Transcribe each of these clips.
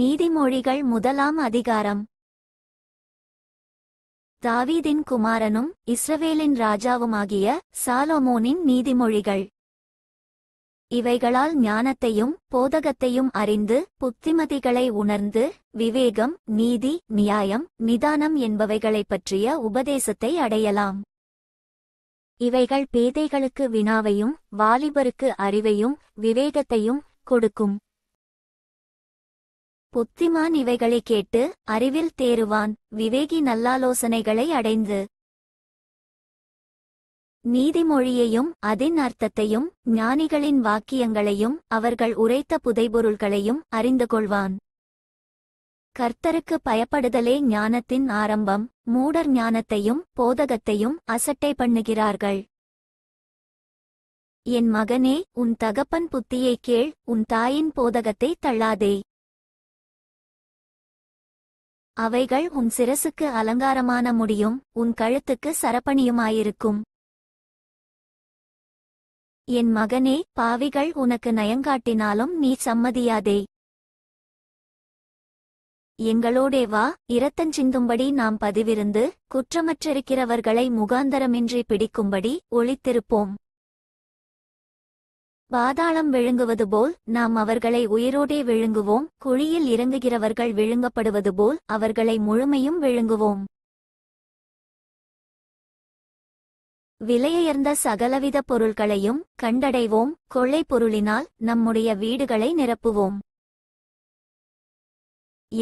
நீதிமொழிகள் முதலாம் அதிகாரம் தாவீதின் குமாரனும் இஸ்ரவேலின் ராஜாவுமாகிய சாலோமோனின் நீதிமொழிகள் இவைகளால் ஞானத்தையும் போதகத்தையும் அறிந்து புத்திமதிகளை உணர்ந்து விவேகம் நீதி நியாயம் நிதானம் என்பவைகளைப் பற்றிய உபதேசத்தை அடையலாம் இவைகள் பேதைகளுக்கு வினாவையும் வாலிபருக்கு அறிவையும் விவேகத்தையும் கொடுக்கும் புத்திமான் இவைகளை கேட்டு அறிவில் தேறுவான் விவேகி நல்லாலோசனைகளை அடைந்து நீதிமொழியையும் அதின் அர்த்தத்தையும் ஞானிகளின் வாக்கியங்களையும் அவர்கள் உரைத்த புதைபொருள்களையும் அறிந்து கொள்வான் கர்த்தருக்கு பயப்படுதலே ஞானத்தின் ஆரம்பம் மூடர் ஞானத்தையும் போதகத்தையும் அசட்டை பண்ணுகிறார்கள் என் மகனே உன் தகப்பன் புத்தியைக் கேள் உன் தாயின் போதகத்தை தள்ளாதே அவைகள் உன் சிரசுக்கு அலங்காரமான முடியும் உன் கழுத்துக்கு சரப்பணியுமாயிருக்கும் என் மகனே பாவிகள் உனக்கு நயங்காட்டினாலும் நீ சம்மதியாதே எங்களோடே வா இரத்தஞ்சிந்தும்படி நாம் பதிவிருந்து குற்றமற்றிருக்கிறவர்களை முகாந்தரமின்றி பிடிக்கும்படி ஒளித்திருப்போம் பாதாளம் விழுங்குவது போல் நாம் அவர்களை உயிரோடே விழுங்குவோம் குழியில் இறங்குகிறவர்கள் விழுங்கப்படுவது போல் அவர்களை முழுமையும் விழுங்குவோம் விலையுயர்ந்த சகலவித பொருள்களையும் கண்டடைவோம் கொள்ளை பொருளினால் நம்முடைய வீடுகளை நிரப்புவோம்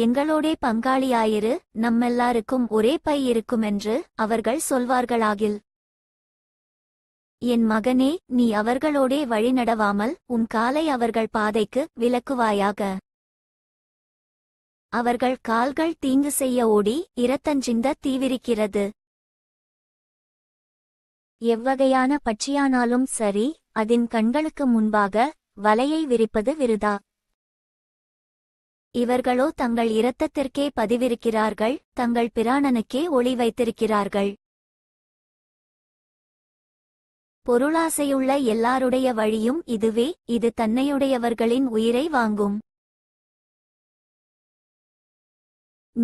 எங்களோடே பங்காளியாயிரு நம்மெல்லாருக்கும் ஒரே பை இருக்குமென்று அவர்கள் சொல்வார்களாகில் என் மகனே நீ அவர்களோடே வழிநடவாமல் உன் காலை அவர்கள் பாதைக்கு விலக்குவாயாக அவர்கள் கால்கள் தீங்கு செய்ய ஓடி இரத்தஞ்சிந்த தீவிரிக்கிறது எவ்வகையான பட்சியானாலும் சரி அதன் கண்களுக்கு முன்பாக வலையை விரிப்பது விருதா இவர்களோ தங்கள் இரத்தத்திற்கே பதிவிருக்கிறார்கள் தங்கள் பிராணனுக்கே ஒளி வைத்திருக்கிறார்கள் பொருளாசையுள்ள எல்லாருடைய வழியும் இதுவே இது தன்னையுடையவர்களின் உயிரை வாங்கும்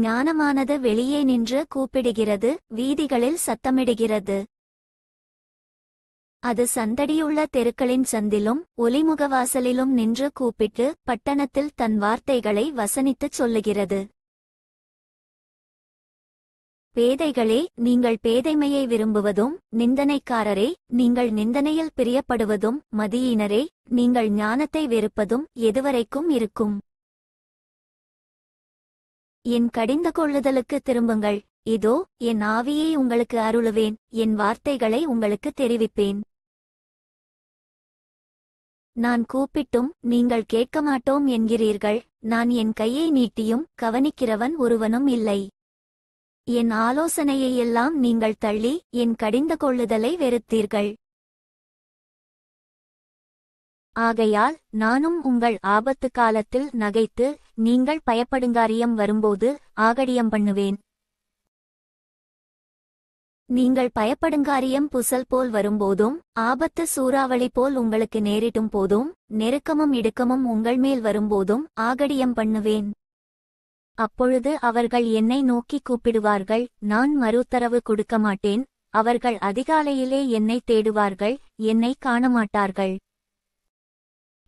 ஞானமானது வெளியே நின்று கூப்பிடுகிறது வீதிகளில் சத்தமிடுகிறது அது சந்தடியுள்ள தெருக்களின் சந்திலும் ஒலிமுகவாசலிலும் நின்று கூப்பிட்டு பட்டணத்தில் தன் வார்த்தைகளை வசனித்துச் சொல்லுகிறது பேதைகளே நீங்கள் பேதைமையை விரும்புவதும் நிந்தனைக்காரரே நீங்கள் நிந்தனையில் பிரியப்படுவதும் மதியினரே நீங்கள் ஞானத்தை வெறுப்பதும் எதுவரைக்கும் இருக்கும் என் கடிந்த கொள்ளுதலுக்கு திரும்புங்கள் இதோ என் ஆவியை உங்களுக்கு அருளுவேன் என் வார்த்தைகளை உங்களுக்கு தெரிவிப்பேன் நான் கூப்பிட்டும் நீங்கள் கேட்க மாட்டோம் என்கிறீர்கள் நான் என் கையை நீட்டியும் கவனிக்கிறவன் ஒருவனும் இல்லை என் ஆலோசனையையெல்லாம் நீங்கள் தள்ளி என் கடிந்த கொள்ளுதலை வெறுத்தீர்கள் ஆகையால் நானும் உங்கள் ஆபத்து காலத்தில் நகைத்து நீங்கள் பயப்படுங்காரியம் வரும்போது ஆகடியம் பண்ணுவேன் நீங்கள் பயப்படுங்காரியம் புசல் போல் வரும்போதும் ஆபத்து சூறாவளி போல் உங்களுக்கு நேரிடும் போதும் நெருக்கமும் இடுக்கமும் உங்கள் மேல் வரும்போதும் ஆகடியம் பண்ணுவேன் அப்பொழுது அவர்கள் என்னை நோக்கி கூப்பிடுவார்கள் நான் மறுத்தரவு கொடுக்க மாட்டேன் அவர்கள் அதிகாலையிலே என்னை தேடுவார்கள் என்னை காணமாட்டார்கள்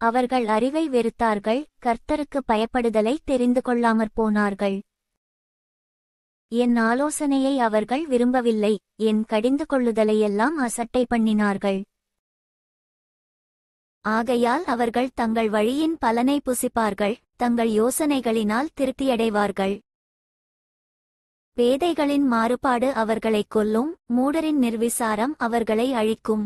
அவர்கள் அறிவை வெறுத்தார்கள் கர்த்தருக்கு பயப்படுதலை தெரிந்து கொள்ளாமற் போனார்கள் என் ஆலோசனையை அவர்கள் விரும்பவில்லை என் கடிந்து கொள்ளுதலையெல்லாம் அசட்டை பண்ணினார்கள் ஆகையால் அவர்கள் தங்கள் வழியின் பலனை புசிப்பார்கள் தங்கள் யோசனைகளினால் திருப்தியடைவார்கள் பேதைகளின் மாறுபாடு அவர்களை கொல்லும் மூடரின் நிர்விசாரம் அவர்களை அழிக்கும்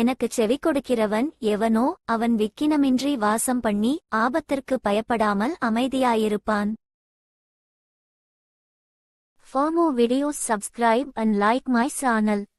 எனக்கு செவி கொடுக்கிறவன் எவனோ அவன் விக்கினமின்றி வாசம் பண்ணி ஆபத்திற்கு பயப்படாமல் அமைதியாயிருப்பான் For more videos subscribe and like my channel.